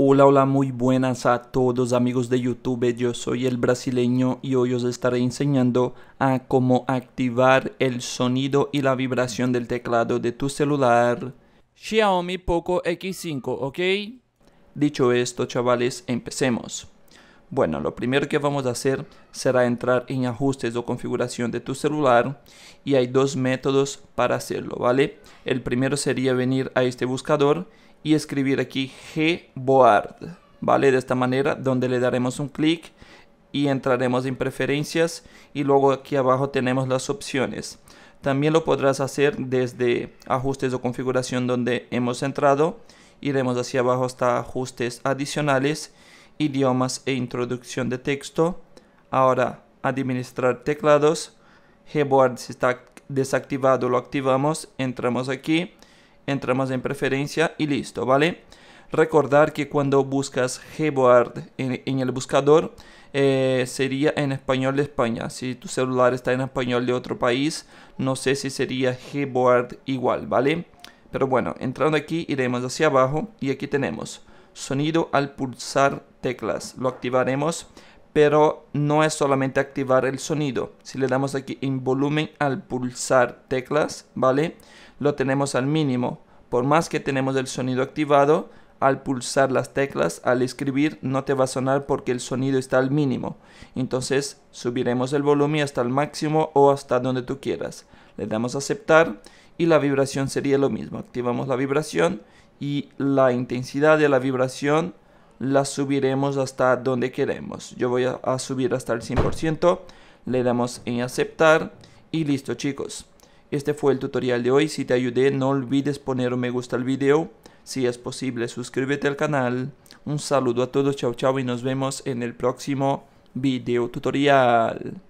Hola, hola, muy buenas a todos amigos de YouTube, yo soy el brasileño y hoy os estaré enseñando a cómo activar el sonido y la vibración del teclado de tu celular Xiaomi Poco X5, ¿ok? Dicho esto, chavales, empecemos. Bueno, lo primero que vamos a hacer será entrar en ajustes o configuración de tu celular y hay dos métodos para hacerlo, ¿vale? El primero sería venir a este buscador y escribir aquí gboard, ¿vale? De esta manera, donde le daremos un clic y entraremos en preferencias y luego aquí abajo tenemos las opciones. También lo podrás hacer desde ajustes o configuración donde hemos entrado. Iremos hacia abajo hasta ajustes adicionales idiomas e introducción de texto. Ahora, administrar teclados. Gboard si está desactivado, lo activamos. Entramos aquí, entramos en preferencia y listo, ¿vale? Recordar que cuando buscas Gboard en, el buscador, eh, sería en español de España. Si tu celular está en español de otro país, no sé si sería Gboard igual, ¿vale? Pero bueno, entrando aquí, iremos hacia abajo y aquí tenemos sonido al pulsar teclas. Lo activaremos, pero no es solamente activar el sonido. Si le damos aquí en volumen al pulsar teclas, ¿vale? Lo tenemos al mínimo. Por más que tenemos el sonido activado, al pulsar las teclas, al escribir, no te va a sonar porque el sonido está al mínimo. Entonces subiremos el volumen hasta el máximo o hasta donde tú quieras. Le damos aceptar y la vibración sería lo mismo. Activamos la vibración y la intensidad de la vibración la subiremos hasta donde queremos. Yo voy a, subir hasta el 100%, le damos en aceptar y listo chicos. Este fue el tutorial de hoy, si te ayudé no olvides poner un me gusta al video, si es posible suscríbete al canal. Un saludo a todos, chao chao y nos vemos en el próximo video tutorial.